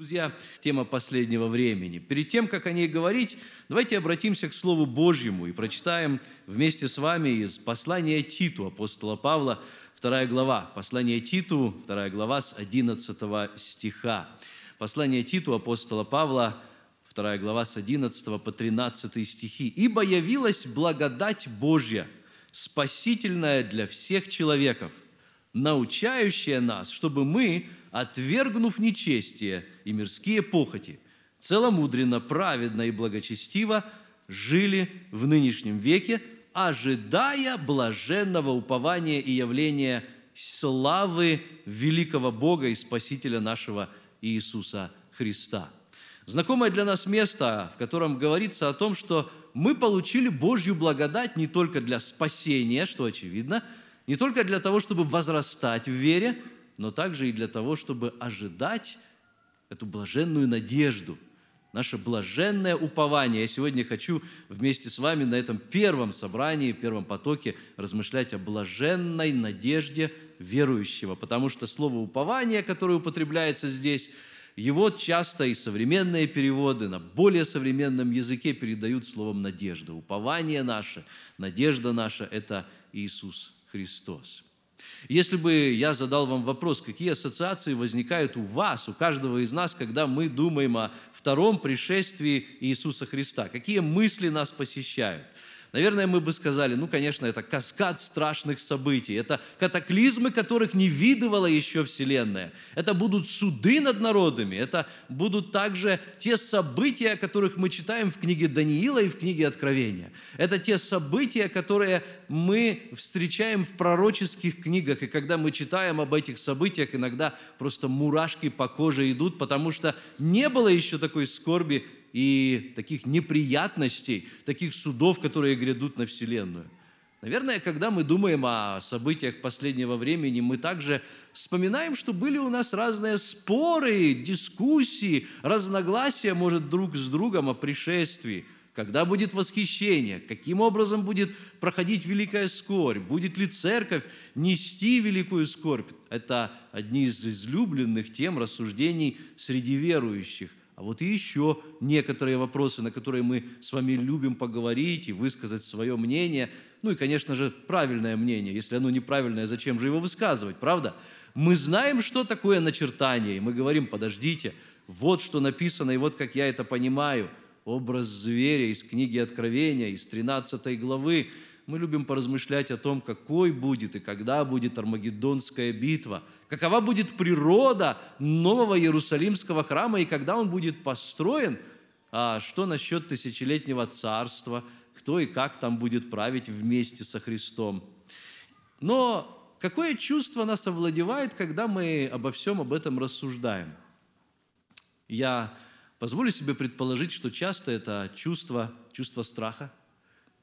Друзья, тема последнего времени. Перед тем, как о ней говорить, давайте обратимся к Слову Божьему и прочитаем вместе с вами из послания Титу апостола Павла, вторая глава. Послание Титу, вторая глава с 11 стиха. Послание Титу апостола Павла, вторая глава с 11 по 13 стихи. «Ибо явилась благодать Божья, спасительная для всех человеков, научающая нас, чтобы мы, отвергнув нечестие и мирские похоти, целомудренно, праведно и благочестиво жили в нынешнем веке, ожидая блаженного упования и явления славы великого Бога и Спасителя нашего Иисуса Христа. Знакомое для нас место, в котором говорится о том, что мы получили Божью благодать не только для спасения, что очевидно, не только для того, чтобы возрастать в вере, но также и для того, чтобы ожидать эту блаженную надежду, наше блаженное упование. Я сегодня хочу вместе с вами на этом первом собрании, первом потоке размышлять о блаженной надежде верующего, потому что слово «упование», которое употребляется здесь, его часто и современные переводы на более современном языке передают словом «надежда». Упование наше, надежда наша – это Иисус Христос. Если бы я задал вам вопрос, какие ассоциации возникают у вас, у каждого из нас, когда мы думаем о втором пришествии Иисуса Христа, какие мысли нас посещают – Наверное, мы бы сказали, ну, конечно, это каскад страшных событий, это катаклизмы, которых не видывала еще Вселенная. Это будут суды над народами, это будут также те события, о которых мы читаем в книге Даниила и в книге Откровения. Это те события, которые мы встречаем в пророческих книгах, и когда мы читаем об этих событиях, иногда просто мурашки по коже идут, потому что не было еще такой скорби и таких неприятностей, таких судов, которые грядут на Вселенную. Наверное, когда мы думаем о событиях последнего времени, мы также вспоминаем, что были у нас разные споры, дискуссии, разногласия, может, друг с другом о пришествии. Когда будет восхищение? Каким образом будет проходить великая скорбь? Будет ли церковь нести великую скорбь? Это одни из излюбленных тем рассуждений среди верующих. А вот еще некоторые вопросы, на которые мы с вами любим поговорить и высказать свое мнение. Ну и, конечно же, правильное мнение. Если оно неправильное, зачем же его высказывать, правда? Мы знаем, что такое начертание, и мы говорим, подождите, вот что написано, и вот как я это понимаю. Образ зверя из книги Откровения, из 13 главы, мы любим поразмышлять о том, какой будет и когда будет Армагеддонская битва, какова будет природа нового Иерусалимского храма и когда он будет построен, а что насчет тысячелетнего царства, кто и как там будет править вместе со Христом. Но какое чувство нас овладевает, когда мы обо всем об этом рассуждаем? Я позволю себе предположить, что часто это чувство, чувство страха,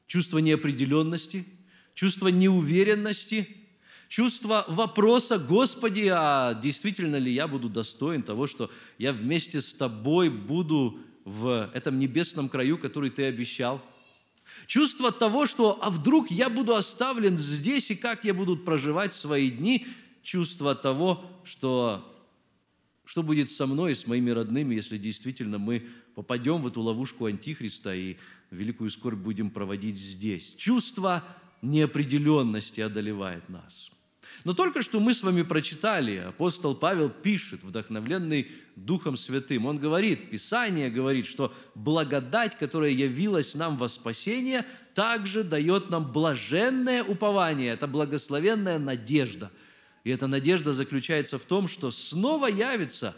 чувство неопределенности, чувство неуверенности, чувство вопроса, Господи, а действительно ли я буду достоин того, что я вместе с Тобой буду в этом небесном краю, который Ты обещал? Чувство того, что а вдруг я буду оставлен здесь, и как я буду проживать свои дни? Чувство того, что что будет со мной и с моими родными, если действительно мы попадем в эту ловушку Антихриста и великую скорбь будем проводить здесь. Чувство неопределенности одолевает нас. Но только что мы с вами прочитали, апостол Павел пишет, вдохновленный Духом Святым. Он говорит, Писание говорит, что благодать, которая явилась нам во спасение, также дает нам блаженное упование, это благословенная надежда. И эта надежда заключается в том, что снова явится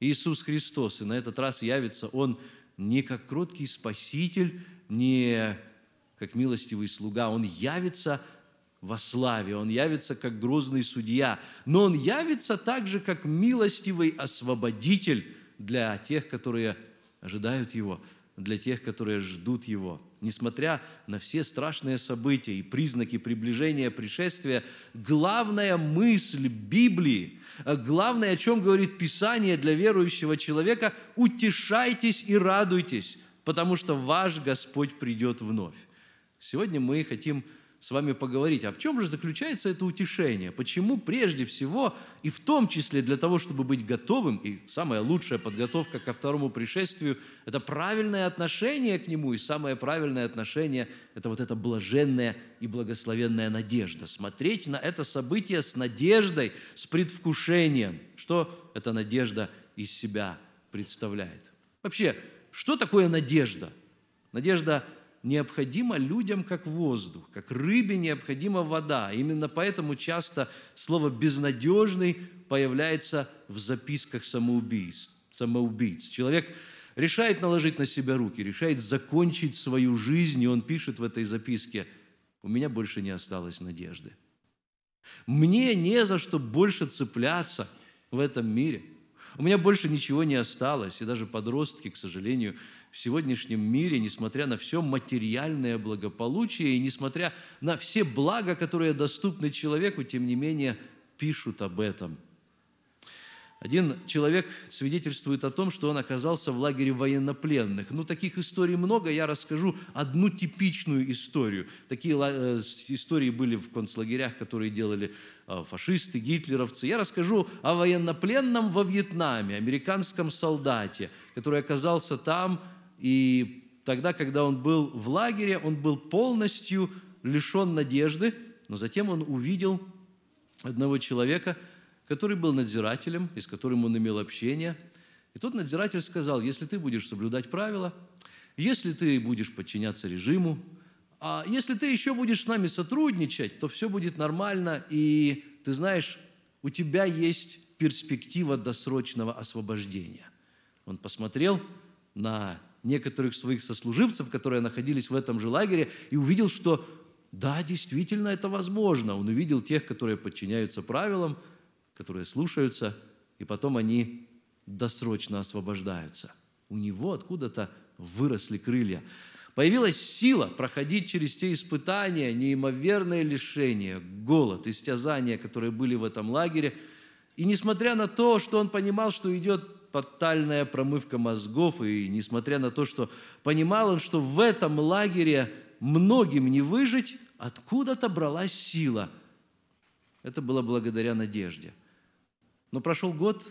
Иисус Христос, и на этот раз явится Он не как кроткий спаситель, не как милостивый слуга. Он явится во славе, он явится как грозный судья, но он явится также как милостивый освободитель для тех, которые ожидают его для тех, которые ждут Его. Несмотря на все страшные события и признаки приближения пришествия, главная мысль Библии, а главное, о чем говорит Писание для верующего человека – утешайтесь и радуйтесь, потому что ваш Господь придет вновь. Сегодня мы хотим с вами поговорить, а в чем же заключается это утешение? Почему прежде всего и в том числе для того, чтобы быть готовым, и самая лучшая подготовка ко второму пришествию – это правильное отношение к нему, и самое правильное отношение – это вот эта блаженная и благословенная надежда. Смотреть на это событие с надеждой, с предвкушением, что эта надежда из себя представляет. Вообще, что такое надежда? Надежда – необходимо людям как воздух, как рыбе необходима вода. Именно поэтому часто слово «безнадежный» появляется в записках самоубийц. самоубийц. Человек решает наложить на себя руки, решает закончить свою жизнь, и он пишет в этой записке «У меня больше не осталось надежды». Мне не за что больше цепляться в этом мире. У меня больше ничего не осталось. И даже подростки, к сожалению, в сегодняшнем мире, несмотря на все материальное благополучие и несмотря на все блага, которые доступны человеку, тем не менее пишут об этом. Один человек свидетельствует о том, что он оказался в лагере военнопленных. Ну, таких историй много, я расскажу одну типичную историю. Такие э, истории были в концлагерях, которые делали э, фашисты, гитлеровцы. Я расскажу о военнопленном во Вьетнаме, американском солдате, который оказался там и тогда, когда он был в лагере, он был полностью лишен надежды, но затем он увидел одного человека, который был надзирателем, и с которым он имел общение. И тот надзиратель сказал, если ты будешь соблюдать правила, если ты будешь подчиняться режиму, а если ты еще будешь с нами сотрудничать, то все будет нормально, и ты знаешь, у тебя есть перспектива досрочного освобождения. Он посмотрел на некоторых своих сослуживцев, которые находились в этом же лагере, и увидел, что да, действительно это возможно. Он увидел тех, которые подчиняются правилам, которые слушаются, и потом они досрочно освобождаются. У него откуда-то выросли крылья. Появилась сила проходить через те испытания, неимоверные лишения, голод, истязания, которые были в этом лагере. И несмотря на то, что он понимал, что идет тотальная промывка мозгов, и несмотря на то, что понимал он, что в этом лагере многим не выжить, откуда-то бралась сила. Это было благодаря надежде. Но прошел год,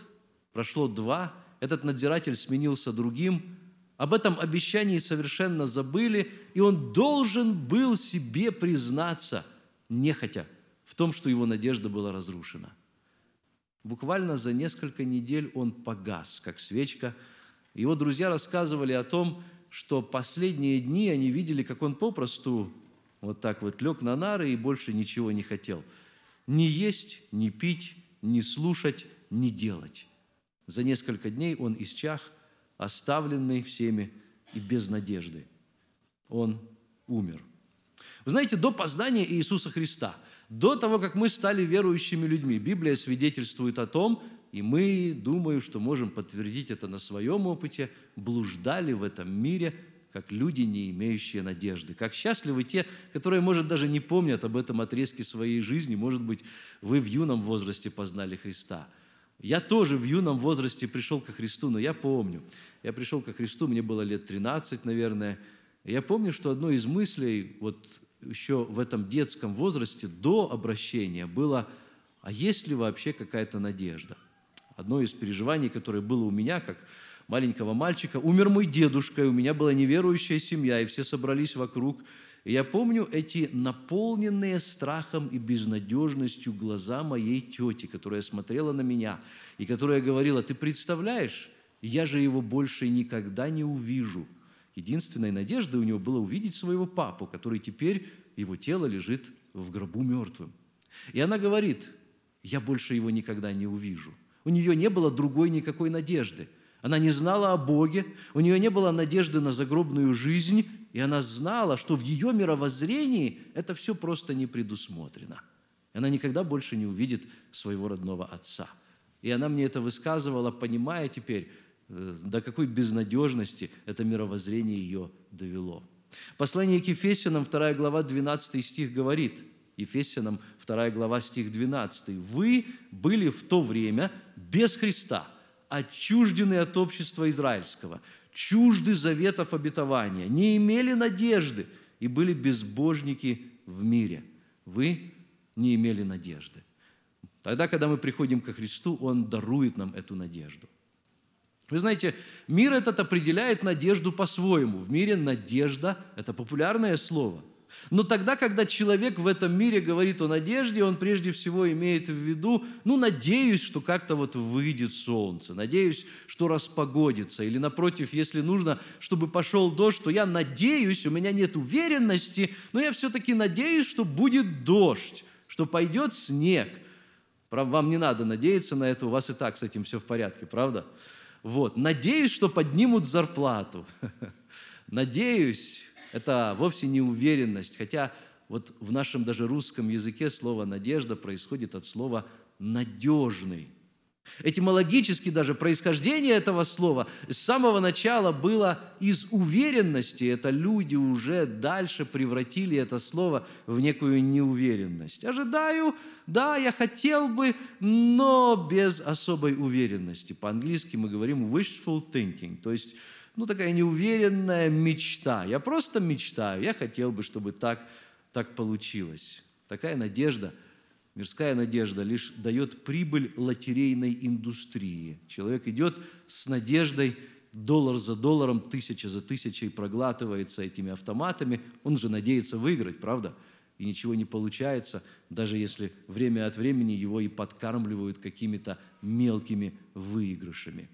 прошло два, этот надзиратель сменился другим, об этом обещании совершенно забыли, и он должен был себе признаться, нехотя, в том, что его надежда была разрушена – Буквально за несколько недель он погас, как свечка. Его друзья рассказывали о том, что последние дни они видели, как он попросту вот так вот лег на нары и больше ничего не хотел. Не есть, не пить, не слушать, не делать. За несколько дней он исчах, оставленный всеми и без надежды. Он умер. Вы знаете, до познания Иисуса Христа – до того, как мы стали верующими людьми. Библия свидетельствует о том, и мы, думаю, что можем подтвердить это на своем опыте, блуждали в этом мире, как люди, не имеющие надежды. Как счастливы те, которые, может, даже не помнят об этом отрезке своей жизни. Может быть, вы в юном возрасте познали Христа. Я тоже в юном возрасте пришел ко Христу, но я помню. Я пришел ко Христу, мне было лет 13, наверное. Я помню, что одной из мыслей, вот еще в этом детском возрасте до обращения было, а есть ли вообще какая-то надежда? Одно из переживаний, которое было у меня, как маленького мальчика, умер мой дедушка, и у меня была неверующая семья, и все собрались вокруг. И я помню эти наполненные страхом и безнадежностью глаза моей тети, которая смотрела на меня, и которая говорила, ты представляешь, я же его больше никогда не увижу – Единственной надеждой у него было увидеть своего папу, который теперь, его тело лежит в гробу мертвым. И она говорит, я больше его никогда не увижу. У нее не было другой никакой надежды. Она не знала о Боге, у нее не было надежды на загробную жизнь, и она знала, что в ее мировоззрении это все просто не предусмотрено. Она никогда больше не увидит своего родного отца. И она мне это высказывала, понимая теперь, Э, до какой безнадежности это мировоззрение ее довело. Послание к Ефесянам, 2 глава, 12 стих говорит, Ефесянам, 2 глава, стих 12, «Вы были в то время без Христа, отчуждены от общества израильского, чужды заветов обетования, не имели надежды и были безбожники в мире. Вы не имели надежды». Тогда, когда мы приходим ко Христу, Он дарует нам эту надежду – вы знаете, мир этот определяет надежду по-своему. В мире надежда – это популярное слово. Но тогда, когда человек в этом мире говорит о надежде, он прежде всего имеет в виду, ну, надеюсь, что как-то вот выйдет солнце, надеюсь, что распогодится, или напротив, если нужно, чтобы пошел дождь, то я надеюсь, у меня нет уверенности, но я все-таки надеюсь, что будет дождь, что пойдет снег. Вам не надо надеяться на это, у вас и так с этим все в порядке, правда? Правда? Вот. Надеюсь, что поднимут зарплату. Надеюсь, это вовсе не уверенность, хотя вот в нашем даже русском языке слово «надежда» происходит от слова «надежный». Этимологически даже происхождение этого слова с самого начала было из уверенности. Это люди уже дальше превратили это слово в некую неуверенность. Ожидаю, да, я хотел бы, но без особой уверенности. По-английски мы говорим wishful thinking, то есть ну, такая неуверенная мечта. Я просто мечтаю, я хотел бы, чтобы так, так получилось. Такая надежда – Мирская надежда лишь дает прибыль лотерейной индустрии. Человек идет с надеждой доллар за долларом, тысяча за тысячей проглатывается этими автоматами. Он же надеется выиграть, правда? И ничего не получается, даже если время от времени его и подкармливают какими-то мелкими выигрышами.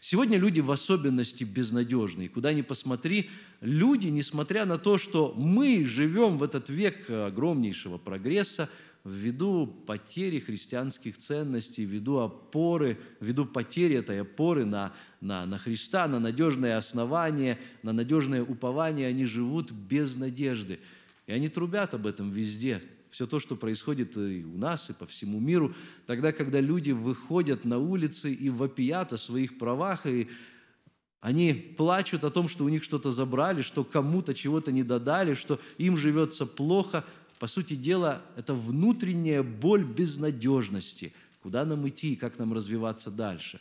Сегодня люди в особенности безнадежные. Куда ни посмотри, люди, несмотря на то, что мы живем в этот век э, огромнейшего прогресса, ввиду потери христианских ценностей, ввиду опоры, ввиду потери этой опоры на, на, на Христа, на надежное основание, на надежное упование, они живут без надежды. И они трубят об этом везде. Все то, что происходит и у нас, и по всему миру. Тогда, когда люди выходят на улицы и вопият о своих правах, и они плачут о том, что у них что-то забрали, что кому-то чего-то не додали, что им живется плохо – по сути дела, это внутренняя боль безнадежности. Куда нам идти и как нам развиваться дальше?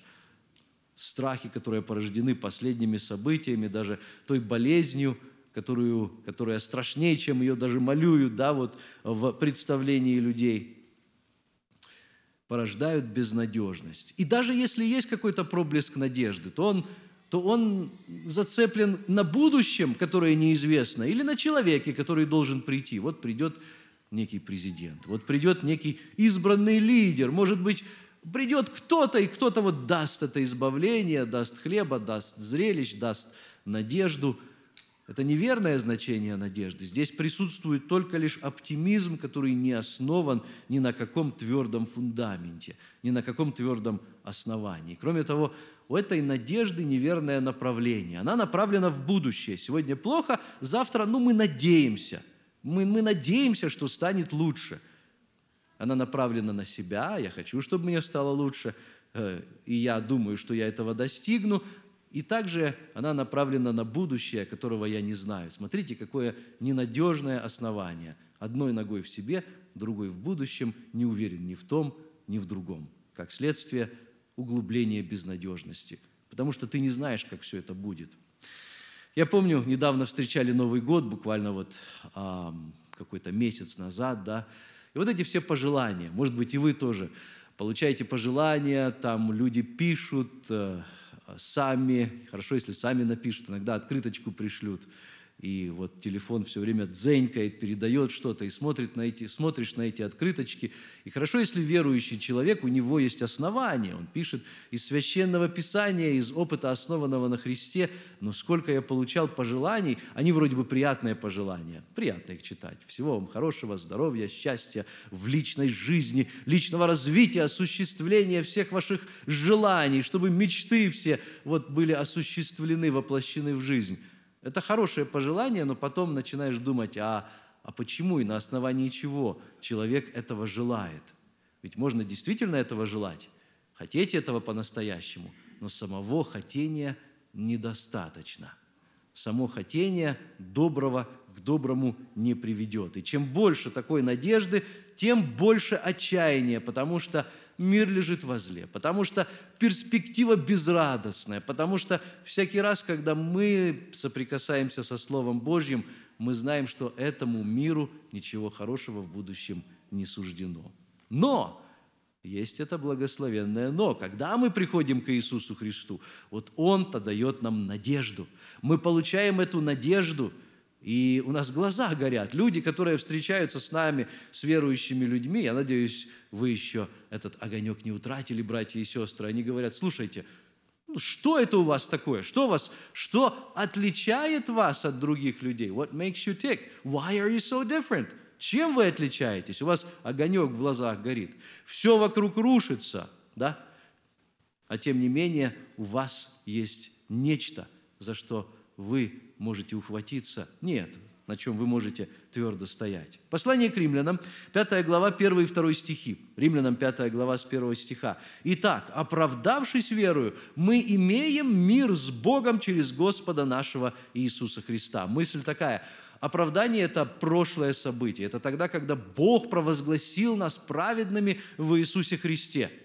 Страхи, которые порождены последними событиями, даже той болезнью, которую, которая страшнее, чем ее даже молюю, да, вот в представлении людей – порождают безнадежность. И даже если есть какой-то проблеск надежды, то он то он зацеплен на будущем, которое неизвестно, или на человеке, который должен прийти. Вот придет некий президент, вот придет некий избранный лидер, может быть, придет кто-то, и кто-то вот даст это избавление, даст хлеба, даст зрелищ, даст надежду. Это неверное значение надежды. Здесь присутствует только лишь оптимизм, который не основан ни на каком твердом фундаменте, ни на каком твердом основании. Кроме того, у этой надежды неверное направление. Она направлена в будущее. Сегодня плохо, завтра, ну, мы надеемся. Мы, мы надеемся, что станет лучше. Она направлена на себя, я хочу, чтобы мне стало лучше, э, и я думаю, что я этого достигну, и также она направлена на будущее, которого я не знаю. Смотрите, какое ненадежное основание. Одной ногой в себе, другой в будущем, не уверен ни в том, ни в другом. Как следствие, углубление безнадежности, потому что ты не знаешь, как все это будет. Я помню, недавно встречали Новый год, буквально вот а, какой-то месяц назад, да, и вот эти все пожелания, может быть, и вы тоже получаете пожелания, там люди пишут э, сами, хорошо, если сами напишут, иногда открыточку пришлют, и вот телефон все время дзенькает, передает что-то, и смотрит на эти, смотришь на эти открыточки. И хорошо, если верующий человек, у него есть основания. Он пишет из Священного Писания, из опыта, основанного на Христе. Но сколько я получал пожеланий, они вроде бы приятные пожелания. Приятно их читать. Всего вам хорошего, здоровья, счастья в личной жизни, личного развития, осуществления всех ваших желаний, чтобы мечты все вот были осуществлены, воплощены в жизнь. Это хорошее пожелание, но потом начинаешь думать, а, а почему и на основании чего человек этого желает? Ведь можно действительно этого желать, хотеть этого по-настоящему, но самого хотения недостаточно. Само хотение доброго к доброму не приведет. И чем больше такой надежды, тем больше отчаяния, потому что – мир лежит возле, потому что перспектива безрадостная, потому что всякий раз, когда мы соприкасаемся со Словом Божьим, мы знаем, что этому миру ничего хорошего в будущем не суждено. Но есть это благословенное «но». Когда мы приходим к Иисусу Христу, вот Он-то дает нам надежду. Мы получаем эту надежду – и у нас глаза горят. Люди, которые встречаются с нами, с верующими людьми, я надеюсь, вы еще этот огонек не утратили, братья и сестры. Они говорят, слушайте, ну что это у вас такое? Что вас, что отличает вас от других людей? What makes you tick? Why are you so different? Чем вы отличаетесь? У вас огонек в глазах горит. Все вокруг рушится, да? А тем не менее у вас есть нечто, за что вы можете ухватиться. Нет, на чем вы можете твердо стоять. Послание к римлянам, 5 глава, 1 и 2 стихи. Римлянам 5 глава с 1 стиха. «Итак, оправдавшись верою, мы имеем мир с Богом через Господа нашего Иисуса Христа». Мысль такая – Оправдание – это прошлое событие. Это тогда, когда Бог провозгласил нас праведными в Иисусе Христе –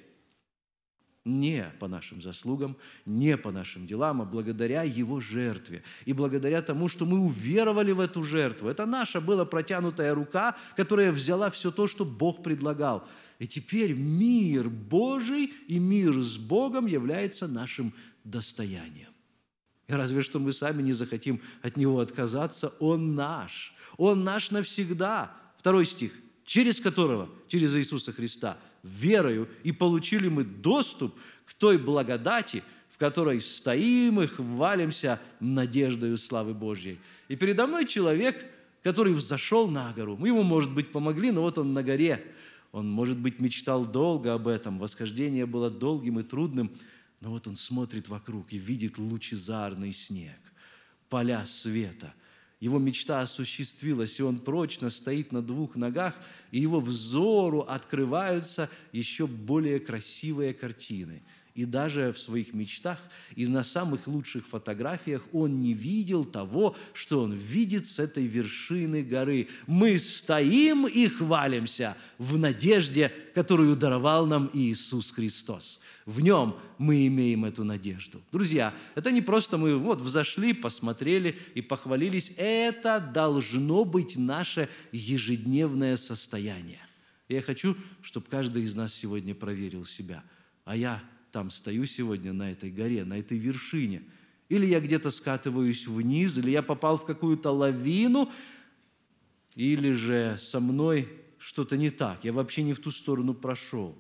не по нашим заслугам, не по нашим делам, а благодаря Его жертве. И благодаря тому, что мы уверовали в эту жертву. Это наша была протянутая рука, которая взяла все то, что Бог предлагал. И теперь мир Божий и мир с Богом является нашим достоянием. И разве что мы сами не захотим от него отказаться, он наш. Он наш навсегда. Второй стих. Через которого? Через Иисуса Христа верою, и получили мы доступ к той благодати, в которой стоим и хвалимся надеждою славы Божьей. И передо мной человек, который взошел на гору. Мы ему, может быть, помогли, но вот он на горе. Он, может быть, мечтал долго об этом. Восхождение было долгим и трудным. Но вот он смотрит вокруг и видит лучезарный снег, поля света – его мечта осуществилась, и он прочно стоит на двух ногах, и его взору открываются еще более красивые картины – и даже в своих мечтах и на самых лучших фотографиях он не видел того, что он видит с этой вершины горы. Мы стоим и хвалимся в надежде, которую даровал нам Иисус Христос. В нем мы имеем эту надежду. Друзья, это не просто мы вот взошли, посмотрели и похвалились. Это должно быть наше ежедневное состояние. Я хочу, чтобы каждый из нас сегодня проверил себя. А я там стою сегодня на этой горе, на этой вершине. Или я где-то скатываюсь вниз, или я попал в какую-то лавину, или же со мной что-то не так, я вообще не в ту сторону прошел.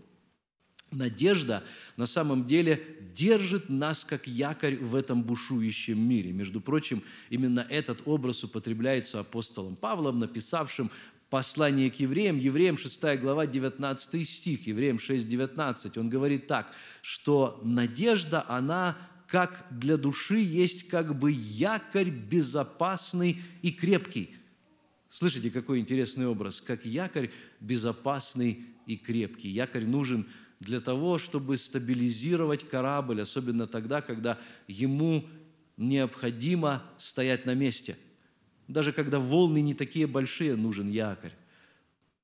Надежда на самом деле держит нас как якорь в этом бушующем мире. Между прочим, именно этот образ употребляется апостолом Павлом, написавшим послание к евреям, евреям 6 глава 19 стих, евреям 6, 19, он говорит так, что надежда, она как для души есть как бы якорь безопасный и крепкий. Слышите, какой интересный образ, как якорь безопасный и крепкий. Якорь нужен для того, чтобы стабилизировать корабль, особенно тогда, когда ему необходимо стоять на месте – даже когда волны не такие большие, нужен якорь.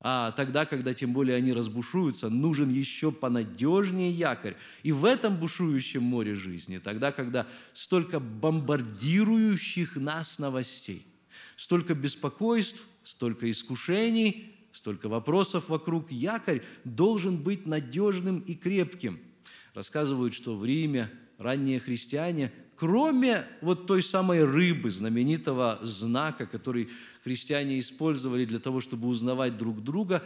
А тогда, когда тем более они разбушуются, нужен еще понадежнее якорь. И в этом бушующем море жизни, тогда, когда столько бомбардирующих нас новостей, столько беспокойств, столько искушений, столько вопросов вокруг, якорь должен быть надежным и крепким. Рассказывают, что в Риме ранние христиане – кроме вот той самой рыбы, знаменитого знака, который христиане использовали для того, чтобы узнавать друг друга,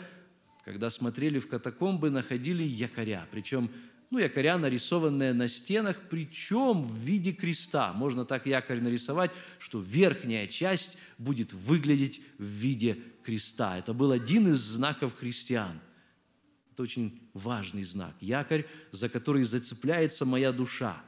когда смотрели в катакомбы, находили якоря. Причем ну, якоря, нарисованные на стенах, причем в виде креста. Можно так якорь нарисовать, что верхняя часть будет выглядеть в виде креста. Это был один из знаков христиан. Это очень важный знак. Якорь, за который зацепляется моя душа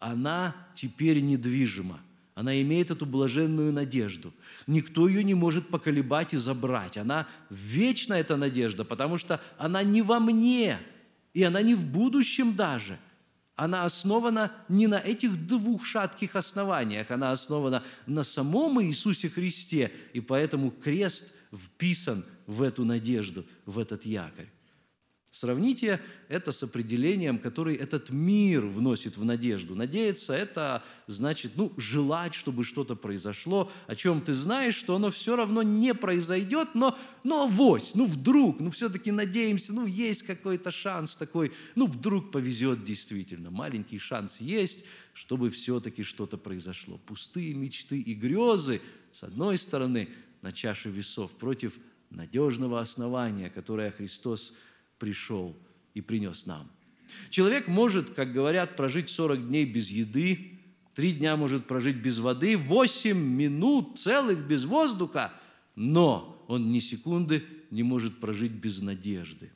она теперь недвижима. Она имеет эту блаженную надежду. Никто ее не может поколебать и забрать. Она вечна, эта надежда, потому что она не во мне, и она не в будущем даже. Она основана не на этих двух шатких основаниях, она основана на самом Иисусе Христе, и поэтому крест вписан в эту надежду, в этот якорь. Сравните это с определением, который этот мир вносит в надежду. Надеяться – это значит ну, желать, чтобы что-то произошло, о чем ты знаешь, что оно все равно не произойдет, но, но вось, ну вдруг, ну все-таки надеемся, ну есть какой-то шанс такой, ну вдруг повезет действительно. Маленький шанс есть, чтобы все-таки что-то произошло. Пустые мечты и грезы, с одной стороны, на чаше весов против надежного основания, которое Христос – пришел и принес нам. Человек может, как говорят, прожить 40 дней без еды, три дня может прожить без воды, 8 минут целых без воздуха, но он ни секунды не может прожить без надежды.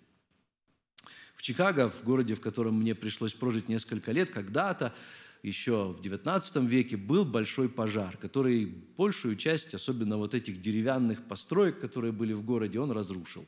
В Чикаго, в городе, в котором мне пришлось прожить несколько лет, когда-то, еще в XIX веке, был большой пожар, который большую часть, особенно вот этих деревянных построек, которые были в городе, он разрушил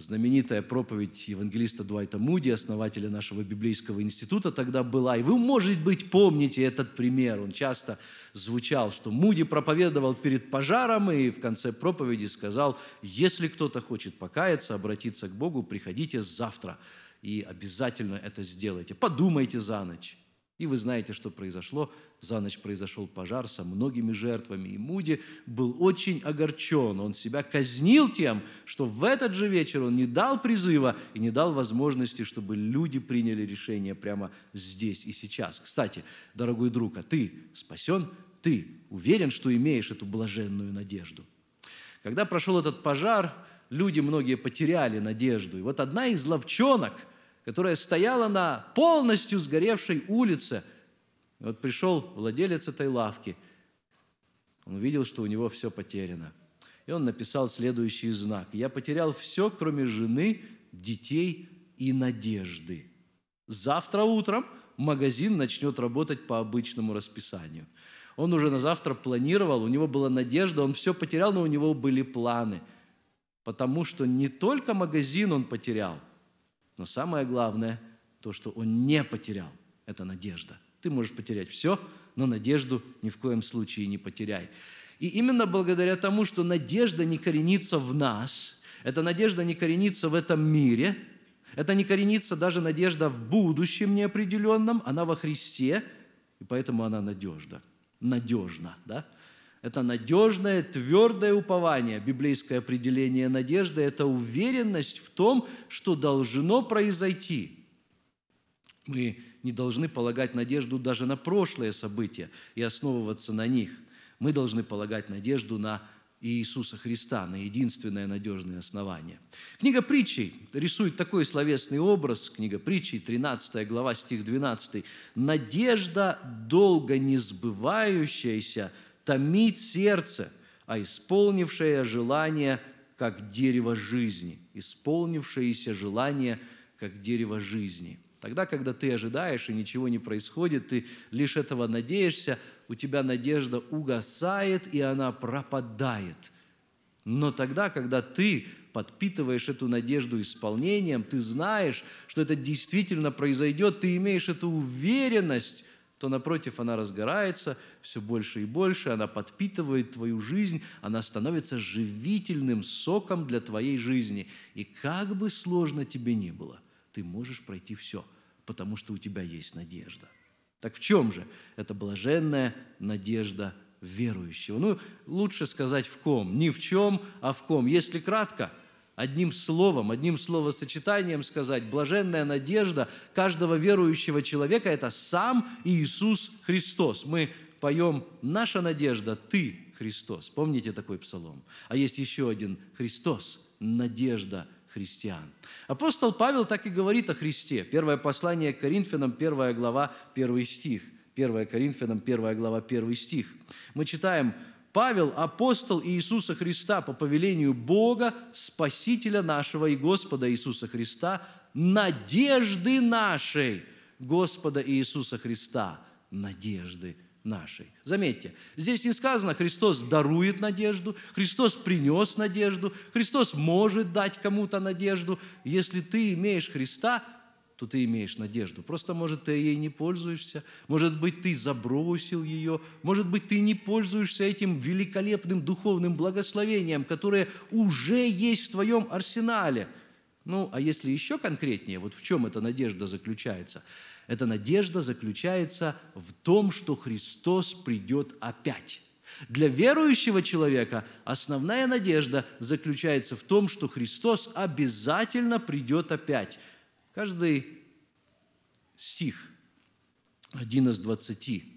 знаменитая проповедь евангелиста Дуайта Муди, основателя нашего библейского института, тогда была. И вы, может быть, помните этот пример. Он часто звучал, что Муди проповедовал перед пожаром и в конце проповеди сказал, если кто-то хочет покаяться, обратиться к Богу, приходите завтра и обязательно это сделайте. Подумайте за ночь и вы знаете, что произошло. За ночь произошел пожар со многими жертвами, и Муди был очень огорчен. Он себя казнил тем, что в этот же вечер он не дал призыва и не дал возможности, чтобы люди приняли решение прямо здесь и сейчас. Кстати, дорогой друг, а ты спасен? Ты уверен, что имеешь эту блаженную надежду? Когда прошел этот пожар, люди многие потеряли надежду. И вот одна из ловчонок – которая стояла на полностью сгоревшей улице. И вот пришел владелец этой лавки. Он увидел, что у него все потеряно. И он написал следующий знак. «Я потерял все, кроме жены, детей и надежды. Завтра утром магазин начнет работать по обычному расписанию». Он уже на завтра планировал, у него была надежда, он все потерял, но у него были планы. Потому что не только магазин он потерял – но самое главное, то, что он не потерял, это надежда. Ты можешь потерять все, но надежду ни в коем случае не потеряй. И именно благодаря тому, что надежда не коренится в нас, эта надежда не коренится в этом мире, это не коренится даже надежда в будущем неопределенном, она во Христе, и поэтому она надежда. Надежна, да? Это надежное, твердое упование. Библейское определение надежды – это уверенность в том, что должно произойти. Мы не должны полагать надежду даже на прошлые события и основываться на них. Мы должны полагать надежду на Иисуса Христа, на единственное надежное основание. Книга притчей рисует такой словесный образ, книга притчей, 13 глава, стих 12. «Надежда, долго не сбывающаяся, томит сердце, а исполнившее желание, как дерево жизни. Исполнившееся желание, как дерево жизни. Тогда, когда ты ожидаешь и ничего не происходит, ты лишь этого надеешься, у тебя надежда угасает и она пропадает. Но тогда, когда ты подпитываешь эту надежду исполнением, ты знаешь, что это действительно произойдет, ты имеешь эту уверенность, то напротив она разгорается все больше и больше, она подпитывает твою жизнь, она становится живительным соком для твоей жизни. И как бы сложно тебе ни было, ты можешь пройти все, потому что у тебя есть надежда. Так в чем же эта блаженная надежда верующего? Ну, лучше сказать в ком. Не в чем, а в ком. Если кратко – одним словом, одним словосочетанием сказать, блаженная надежда каждого верующего человека – это сам Иисус Христос. Мы поем «Наша надежда, Ты, Христос». Помните такой псалом? А есть еще один «Христос, надежда христиан. Апостол Павел так и говорит о Христе. Первое послание к Коринфянам, первая глава, первый стих. Первое Коринфянам, первая глава, первый стих. Мы читаем Павел – апостол Иисуса Христа по повелению Бога, Спасителя нашего и Господа Иисуса Христа, надежды нашей, Господа Иисуса Христа, надежды нашей. Заметьте, здесь не сказано, Христос дарует надежду, Христос принес надежду, Христос может дать кому-то надежду. Если ты имеешь Христа, то ты имеешь надежду. Просто, может, ты ей не пользуешься, может быть, ты забросил ее, может быть, ты не пользуешься этим великолепным духовным благословением, которое уже есть в твоем арсенале. Ну, а если еще конкретнее, вот в чем эта надежда заключается? Эта надежда заключается в том, что Христос придет опять. Для верующего человека основная надежда заключается в том, что Христос обязательно придет опять – Каждый стих, один из двадцати,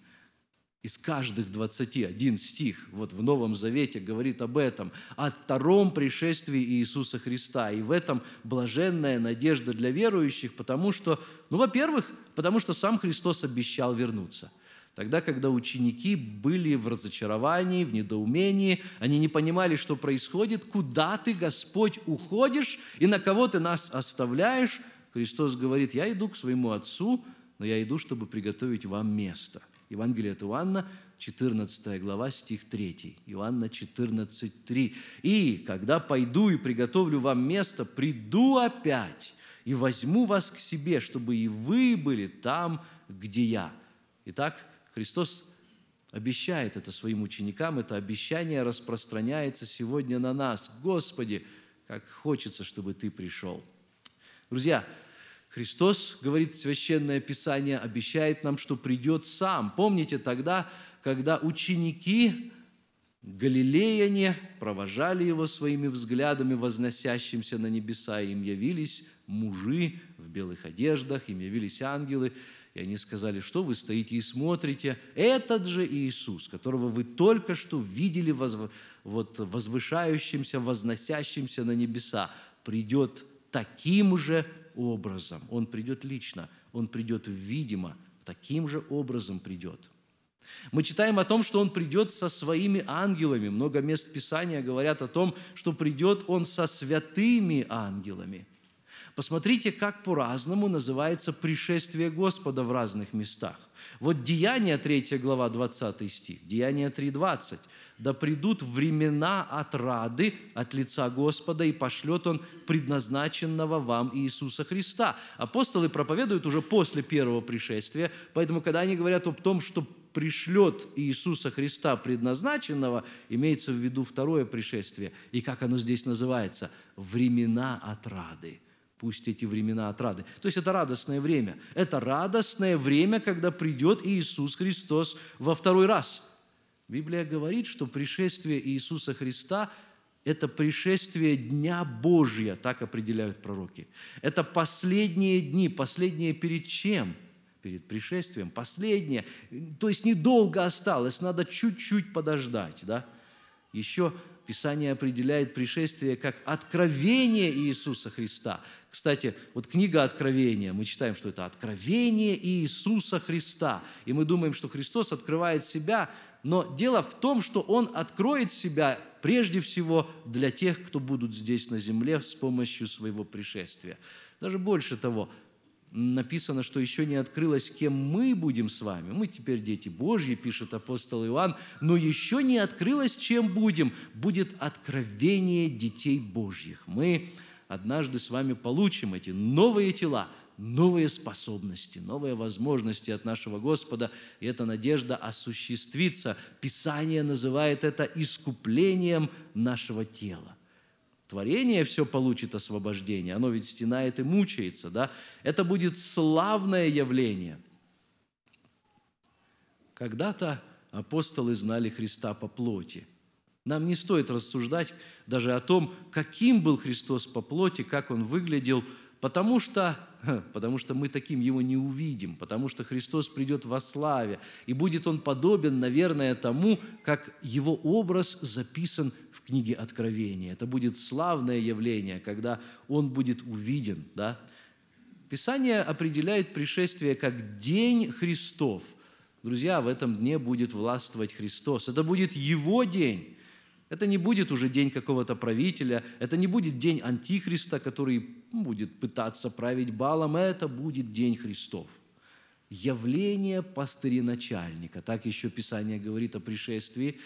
из каждых двадцати, один стих вот в Новом Завете говорит об этом, о втором пришествии Иисуса Христа. И в этом блаженная надежда для верующих, потому что, ну, во-первых, потому что сам Христос обещал вернуться – Тогда, когда ученики были в разочаровании, в недоумении, они не понимали, что происходит, куда ты, Господь, уходишь и на кого ты нас оставляешь, Христос говорит, я иду к своему Отцу, но я иду, чтобы приготовить вам место. Евангелие от Иоанна, 14 глава, стих 3. Иоанна 14, 3. «И, когда пойду и приготовлю вам место, приду опять и возьму вас к себе, чтобы и вы были там, где я». Итак, Христос обещает это своим ученикам, это обещание распространяется сегодня на нас. Господи, как хочется, чтобы Ты пришел – Друзья, Христос, говорит Священное Писание, обещает нам, что придет Сам. Помните тогда, когда ученики Галилеяне провожали его своими взглядами, возносящимся на небеса, и им явились мужи в белых одеждах, им явились ангелы, и они сказали, что вы стоите и смотрите, этот же Иисус, которого вы только что видели возв... вот, возвышающимся, возносящимся на небеса, придет таким же образом. Он придет лично, он придет видимо, таким же образом придет. Мы читаем о том, что он придет со своими ангелами. Много мест Писания говорят о том, что придет он со святыми ангелами. Посмотрите, как по-разному называется пришествие Господа в разных местах. Вот Деяние 3 глава 20 стих, Деяние 3.20 да придут времена отрады от лица Господа, и пошлет Он предназначенного вам Иисуса Христа. Апостолы проповедуют уже после первого пришествия, поэтому, когда они говорят об том, что пришлет Иисуса Христа предназначенного, имеется в виду второе пришествие. И как оно здесь называется? Времена отрады. Пусть эти времена отрады. То есть это радостное время. Это радостное время, когда придет Иисус Христос во второй раз – Библия говорит, что пришествие Иисуса Христа – это пришествие Дня Божия, так определяют пророки. Это последние дни, последние перед чем? Перед пришествием, последнее. То есть недолго осталось, надо чуть-чуть подождать. Да? Еще Писание определяет пришествие как откровение Иисуса Христа. Кстати, вот книга Откровения, мы читаем, что это откровение Иисуса Христа. И мы думаем, что Христос открывает себя но дело в том, что Он откроет себя прежде всего для тех, кто будут здесь на земле с помощью своего пришествия. Даже больше того, написано, что еще не открылось, кем мы будем с вами. Мы теперь дети Божьи, пишет апостол Иоанн, но еще не открылось, чем будем. Будет откровение детей Божьих. Мы однажды с вами получим эти новые тела – новые способности, новые возможности от нашего Господа, и эта надежда осуществится. Писание называет это искуплением нашего тела. Творение все получит освобождение, оно ведь стенает и мучается, да? Это будет славное явление. Когда-то апостолы знали Христа по плоти – нам не стоит рассуждать даже о том, каким был Христос по плоти, как он выглядел, Потому что, потому что мы таким его не увидим, потому что Христос придет во славе, и будет он подобен, наверное, тому, как его образ записан в книге Откровения. Это будет славное явление, когда он будет увиден. Да? Писание определяет пришествие как день Христов. Друзья, в этом дне будет властвовать Христос. Это будет его день. Это не будет уже день какого-то правителя, это не будет день антихриста, который будет пытаться править балом, это будет день Христов. Явление пастыреначальника, так еще Писание говорит о пришествии.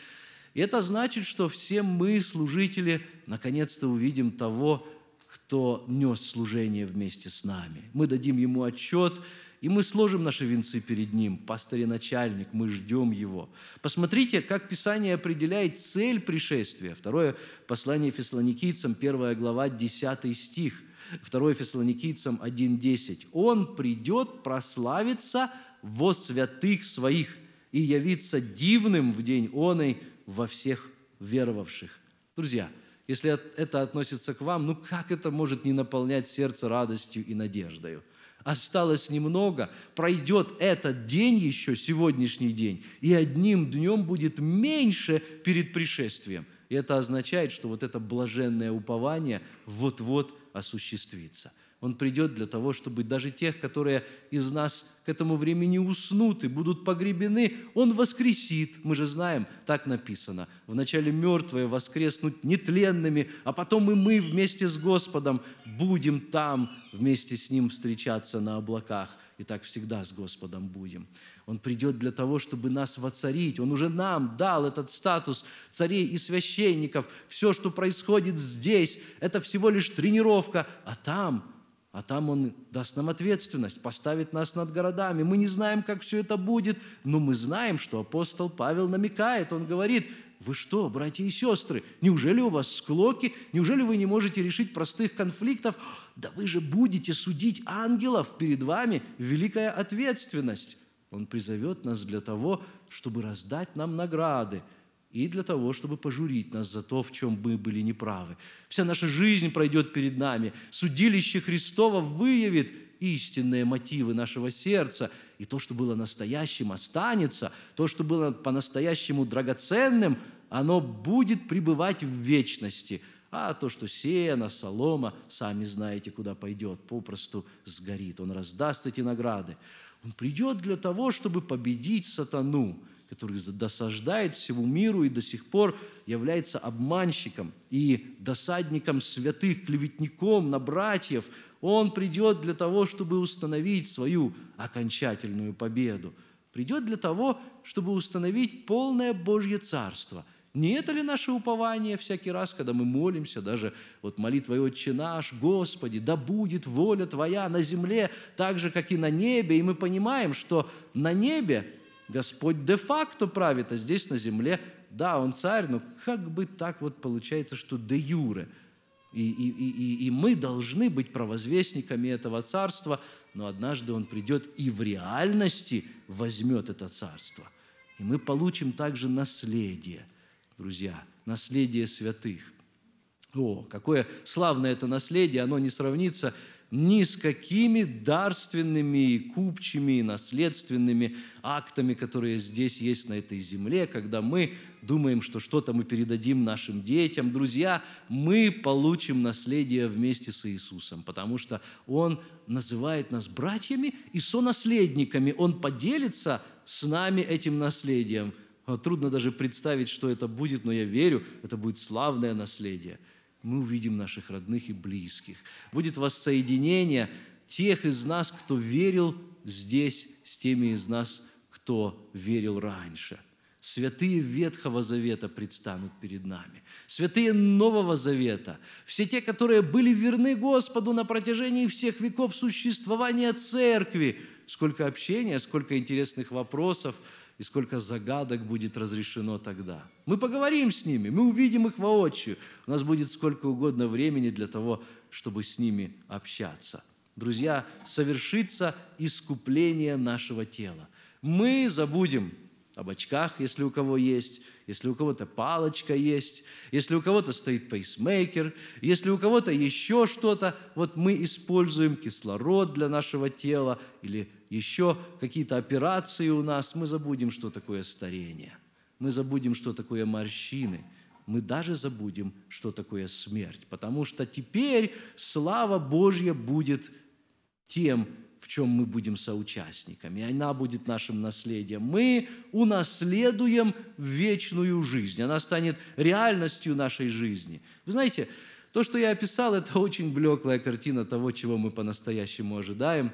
И это значит, что все мы, служители, наконец-то увидим того, кто нес служение вместе с нами. Мы дадим ему отчет, и мы сложим наши венцы перед Ним, пастырь и начальник, мы ждем Его. Посмотрите, как Писание определяет цель пришествия. Второе послание Фессалоникийцам, первая глава, 10 стих. Второе Фессалоникийцам 1.10. «Он придет прославиться во святых своих и явиться дивным в день оной во всех веровавших». Друзья, если это относится к вам, ну как это может не наполнять сердце радостью и надеждою? осталось немного, пройдет этот день еще, сегодняшний день, и одним днем будет меньше перед пришествием. И это означает, что вот это блаженное упование вот-вот осуществится – он придет для того, чтобы даже тех, которые из нас к этому времени уснут и будут погребены, Он воскресит. Мы же знаем, так написано. Вначале мертвые воскреснут нетленными, а потом и мы вместе с Господом будем там, вместе с Ним встречаться на облаках. И так всегда с Господом будем. Он придет для того, чтобы нас воцарить. Он уже нам дал этот статус царей и священников. Все, что происходит здесь, это всего лишь тренировка, а там – а там Он даст нам ответственность, поставит нас над городами. Мы не знаем, как все это будет, но мы знаем, что апостол Павел намекает, он говорит, вы что, братья и сестры, неужели у вас склоки? Неужели вы не можете решить простых конфликтов? Да вы же будете судить ангелов, перед вами великая ответственность. Он призовет нас для того, чтобы раздать нам награды – и для того, чтобы пожурить нас за то, в чем мы были неправы. Вся наша жизнь пройдет перед нами. Судилище Христова выявит истинные мотивы нашего сердца, и то, что было настоящим, останется, то, что было по-настоящему драгоценным, оно будет пребывать в вечности, а то, что сено, солома, сами знаете, куда пойдет, попросту сгорит. Он раздаст эти награды. Он придет для того, чтобы победить сатану – который досаждает всему миру и до сих пор является обманщиком и досадником святых, клеветником на братьев, он придет для того, чтобы установить свою окончательную победу. Придет для того, чтобы установить полное Божье Царство – не это ли наше упование всякий раз, когда мы молимся, даже вот молитвой «Отче наш», «Господи, да будет воля Твоя на земле, так же, как и на небе», и мы понимаем, что на небе Господь де-факто правит, а здесь на земле, да, он царь, но как бы так вот получается, что де юре. И, и, и, и мы должны быть провозвестниками этого царства, но однажды он придет и в реальности возьмет это царство. И мы получим также наследие, друзья, наследие святых. О, какое славное это наследие, оно не сравнится ни с какими дарственными и купчими и наследственными актами, которые здесь есть на этой земле, когда мы думаем, что что-то мы передадим нашим детям. Друзья, мы получим наследие вместе с Иисусом, потому что Он называет нас братьями и сонаследниками. Он поделится с нами этим наследием. Трудно даже представить, что это будет, но я верю, это будет славное наследие – мы увидим наших родных и близких. Будет воссоединение тех из нас, кто верил здесь, с теми из нас, кто верил раньше. Святые Ветхого Завета предстанут перед нами. Святые Нового Завета. Все те, которые были верны Господу на протяжении всех веков существования Церкви. Сколько общения, сколько интересных вопросов, и сколько загадок будет разрешено тогда. Мы поговорим с ними, мы увидим их воочию. У нас будет сколько угодно времени для того, чтобы с ними общаться. Друзья, совершится искупление нашего тела. Мы забудем об очках, если у кого есть, если у кого-то палочка есть, если у кого-то стоит пейсмейкер, если у кого-то еще что-то, вот мы используем кислород для нашего тела или еще какие-то операции у нас, мы забудем, что такое старение, мы забудем, что такое морщины, мы даже забудем, что такое смерть, потому что теперь слава Божья будет тем, в чем мы будем соучастниками. Она будет нашим наследием. Мы унаследуем вечную жизнь. Она станет реальностью нашей жизни. Вы знаете, то, что я описал, это очень блеклая картина того, чего мы по-настоящему ожидаем.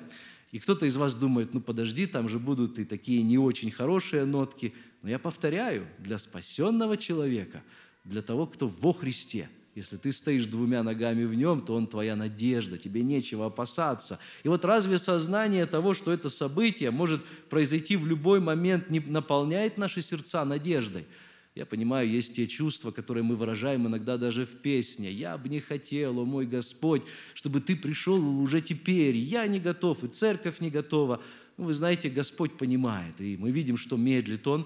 И кто-то из вас думает, ну подожди, там же будут и такие не очень хорошие нотки. Но я повторяю, для спасенного человека, для того, кто во Христе – если ты стоишь двумя ногами в нем, то он твоя надежда, тебе нечего опасаться. И вот разве сознание того, что это событие может произойти в любой момент, не наполняет наши сердца надеждой? Я понимаю, есть те чувства, которые мы выражаем иногда даже в песне. «Я бы не хотел, о мой Господь, чтобы ты пришел уже теперь. Я не готов, и церковь не готова». Ну, вы знаете, Господь понимает, и мы видим, что медлит Он,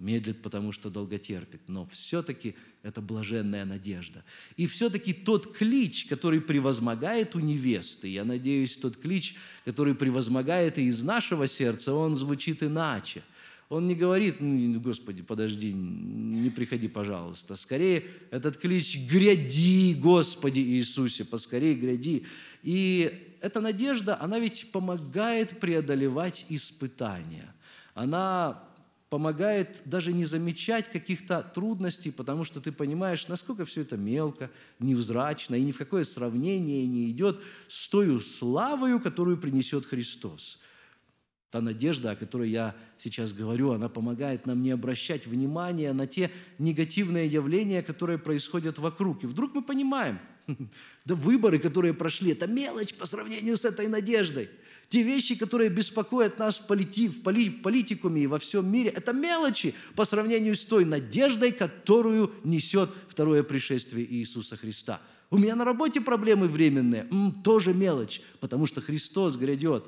Медлит, потому что долго терпит. Но все-таки это блаженная надежда. И все-таки тот клич, который превозмогает у невесты, я надеюсь, тот клич, который превозмогает и из нашего сердца, он звучит иначе. Он не говорит, ну, Господи, подожди, не приходи, пожалуйста. Скорее этот клич «Гряди, Господи Иисусе, поскорее гряди». И эта надежда, она ведь помогает преодолевать испытания. Она помогает даже не замечать каких-то трудностей, потому что ты понимаешь, насколько все это мелко, невзрачно, и ни в какое сравнение не идет с той славою, которую принесет Христос. Та надежда, о которой я сейчас говорю, она помогает нам не обращать внимания на те негативные явления, которые происходят вокруг. И вдруг мы понимаем – Да выборы, которые прошли, это мелочь по сравнению с этой надеждой. Те вещи, которые беспокоят нас в, полити, в, поли, в политикуме и во всем мире, это мелочи по сравнению с той надеждой, которую несет второе пришествие Иисуса Христа. У меня на работе проблемы временные, М, тоже мелочь, потому что Христос грядет.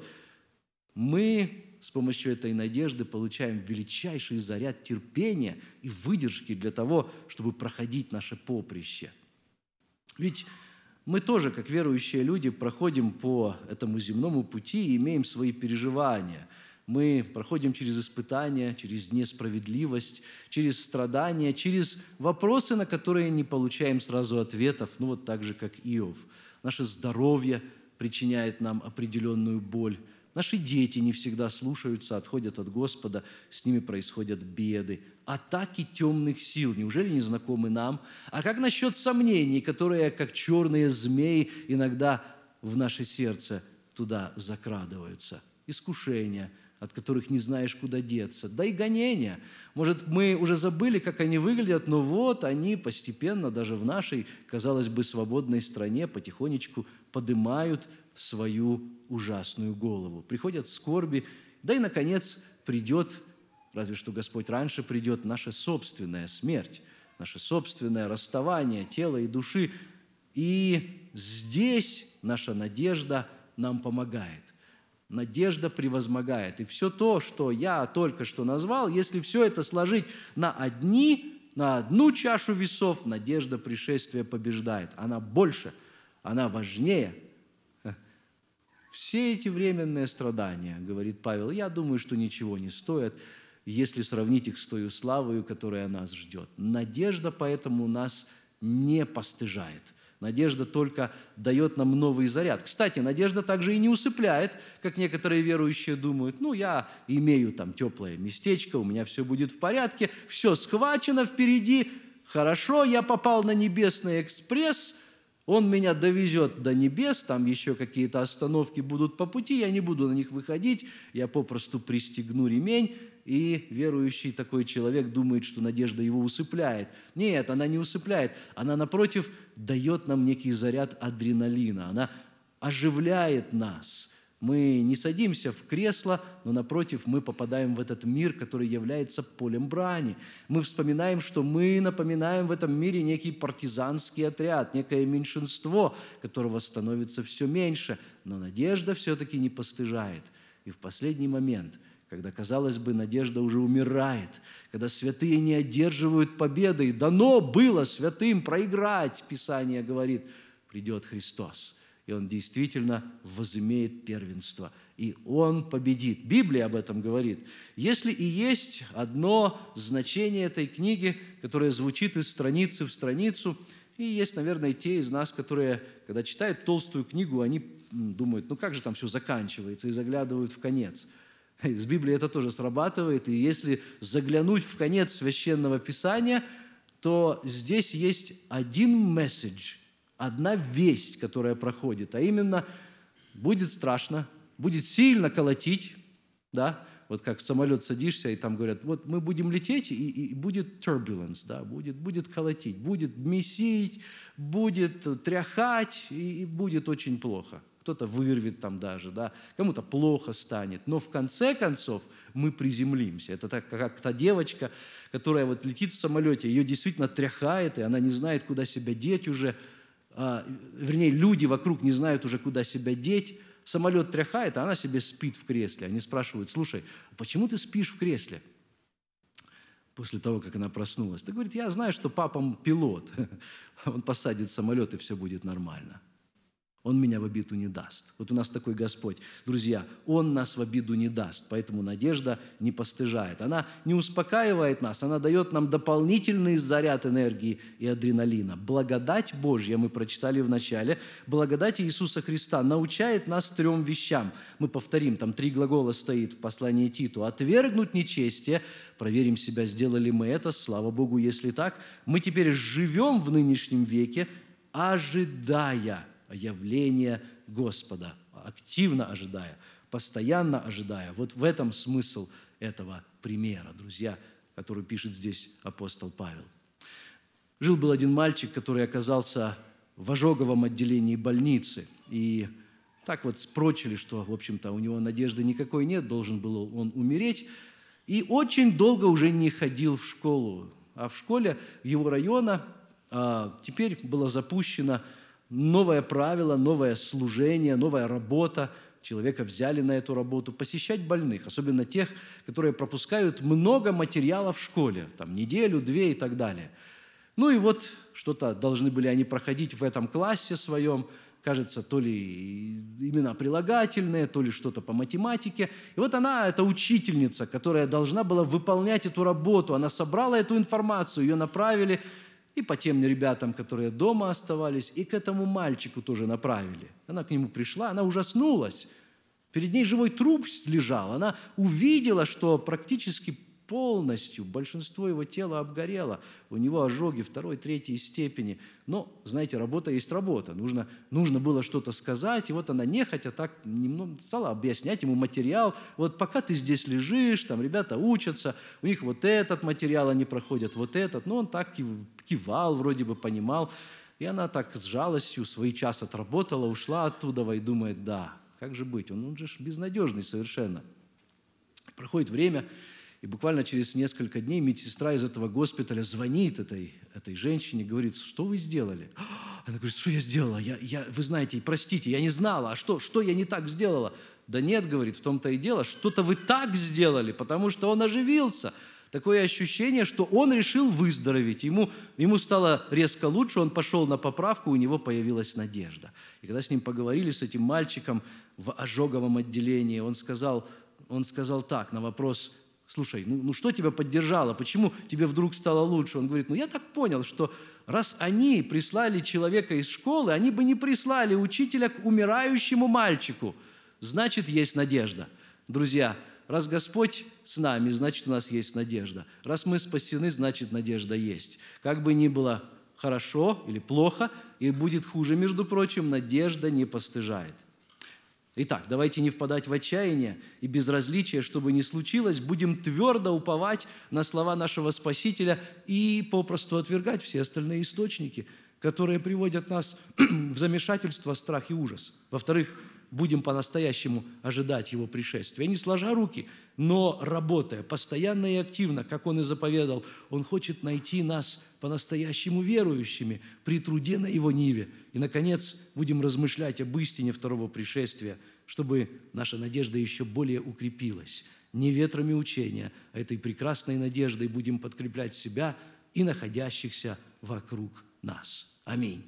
Мы с помощью этой надежды получаем величайший заряд терпения и выдержки для того, чтобы проходить наше поприще – ведь мы тоже, как верующие люди, проходим по этому земному пути и имеем свои переживания. Мы проходим через испытания, через несправедливость, через страдания, через вопросы, на которые не получаем сразу ответов, ну вот так же, как Иов. Наше здоровье причиняет нам определенную боль, Наши дети не всегда слушаются, отходят от Господа, с ними происходят беды, атаки темных сил. Неужели не знакомы нам? А как насчет сомнений, которые, как черные змеи, иногда в наше сердце туда закрадываются? Искушения – от которых не знаешь, куда деться. Да и гонения. Может, мы уже забыли, как они выглядят, но вот они постепенно, даже в нашей, казалось бы, свободной стране, потихонечку поднимают свою ужасную голову. Приходят скорби, да и, наконец, придет, разве что Господь раньше придет, наша собственная смерть, наше собственное расставание тела и души. И здесь наша надежда нам помогает. Надежда превозмогает. И все то, что я только что назвал, если все это сложить на одни, на одну чашу весов, надежда пришествия побеждает. Она больше, она важнее. Все эти временные страдания, говорит Павел, я думаю, что ничего не стоят, если сравнить их с той славою, которая нас ждет. Надежда поэтому нас не постыжает. Надежда только дает нам новый заряд. Кстати, надежда также и не усыпляет, как некоторые верующие думают, ну, я имею там теплое местечко, у меня все будет в порядке, все схвачено впереди, хорошо, я попал на небесный экспресс, он меня довезет до небес, там еще какие-то остановки будут по пути, я не буду на них выходить, я попросту пристегну ремень, и верующий такой человек думает, что надежда его усыпляет. Нет, она не усыпляет. Она, напротив, дает нам некий заряд адреналина. Она оживляет нас. Мы не садимся в кресло, но напротив мы попадаем в этот мир, который является полем брани. Мы вспоминаем, что мы напоминаем в этом мире некий партизанский отряд, некое меньшинство, которого становится все меньше, но надежда все-таки не постыжает. И в последний момент – когда, казалось бы, надежда уже умирает, когда святые не одерживают победы, и дано было святым проиграть, Писание говорит, придет Христос, и Он действительно возымеет первенство, и Он победит. Библия об этом говорит. Если и есть одно значение этой книги, которое звучит из страницы в страницу, и есть, наверное, те из нас, которые, когда читают толстую книгу, они думают, ну как же там все заканчивается, и заглядывают в конец – из Библии это тоже срабатывает. И если заглянуть в конец священного писания, то здесь есть один месседж, одна весть, которая проходит, а именно будет страшно, будет сильно колотить, да, вот как в самолет садишься, и там говорят, вот мы будем лететь, и, и будет turbulence, да, будет, будет колотить, будет месить, будет тряхать, и, и будет очень плохо – кто-то вырвет там даже, да, кому-то плохо станет. Но в конце концов мы приземлимся. Это так, как та девочка, которая вот летит в самолете, ее действительно тряхает, и она не знает, куда себя деть уже. А, вернее, люди вокруг не знают уже, куда себя деть. Самолет тряхает, а она себе спит в кресле. Они спрашивают, слушай, а почему ты спишь в кресле? после того, как она проснулась. Ты говорит, я знаю, что папа пилот, он посадит самолет, и все будет нормально. Он меня в обиду не даст. Вот у нас такой Господь. Друзья, Он нас в обиду не даст, поэтому надежда не постыжает. Она не успокаивает нас, она дает нам дополнительный заряд энергии и адреналина. Благодать Божья, мы прочитали в начале, благодать Иисуса Христа научает нас трем вещам. Мы повторим, там три глагола стоит в послании Титу. Отвергнуть нечестие, проверим себя, сделали мы это, слава Богу, если так. Мы теперь живем в нынешнем веке, ожидая явления Господа, активно ожидая, постоянно ожидая. Вот в этом смысл этого примера, друзья, который пишет здесь апостол Павел. Жил был один мальчик, который оказался в ожоговом отделении больницы. И так вот спрочили, что, в общем-то, у него надежды никакой нет, должен был он умереть. И очень долго уже не ходил в школу. А в школе его района а, теперь была запущена новое правило, новое служение, новая работа. Человека взяли на эту работу, посещать больных, особенно тех, которые пропускают много материала в школе, там неделю, две и так далее. Ну и вот что-то должны были они проходить в этом классе своем, кажется, то ли именно прилагательные, то ли что-то по математике. И вот она, эта учительница, которая должна была выполнять эту работу, она собрала эту информацию, ее направили и по тем ребятам, которые дома оставались, и к этому мальчику тоже направили. Она к нему пришла, она ужаснулась. Перед ней живой труп лежал. Она увидела, что практически полностью, большинство его тела обгорело, у него ожоги второй, третьей степени. Но, знаете, работа есть работа. Нужно, нужно было что-то сказать, и вот она нехотя так немного стала объяснять ему материал. Вот пока ты здесь лежишь, там ребята учатся, у них вот этот материал они проходят, вот этот. Но ну, он так кивал, вроде бы понимал. И она так с жалостью свой час отработала, ушла оттуда и думает, да, как же быть? Он, он же безнадежный совершенно. Проходит время, и буквально через несколько дней медсестра из этого госпиталя звонит этой, этой женщине, говорит, что вы сделали? Она говорит, что я сделала? Я, я, вы знаете, простите, я не знала, а что, что я не так сделала? Да нет, говорит, в том-то и дело, что-то вы так сделали, потому что он оживился. Такое ощущение, что он решил выздороветь. Ему, ему стало резко лучше, он пошел на поправку, у него появилась надежда. И когда с ним поговорили, с этим мальчиком в ожоговом отделении, он сказал, он сказал так, на вопрос, слушай, ну, ну что тебя поддержало, почему тебе вдруг стало лучше? Он говорит, ну я так понял, что раз они прислали человека из школы, они бы не прислали учителя к умирающему мальчику. Значит, есть надежда. Друзья, раз Господь с нами, значит, у нас есть надежда. Раз мы спасены, значит, надежда есть. Как бы ни было хорошо или плохо, и будет хуже, между прочим, надежда не постыжает. Итак, давайте не впадать в отчаяние и безразличие, чтобы не случилось. Будем твердо уповать на слова нашего Спасителя и попросту отвергать все остальные источники, которые приводят нас в замешательство, страх и ужас. Во-вторых, будем по-настоящему ожидать Его пришествия. Не сложа руки, но работая постоянно и активно, как Он и заповедал, Он хочет найти нас по-настоящему верующими при труде на Его ниве. И, наконец, будем размышлять об истине второго пришествия, чтобы наша надежда еще более укрепилась. Не ветрами учения, а этой прекрасной надеждой будем подкреплять себя и находящихся вокруг нас. Аминь.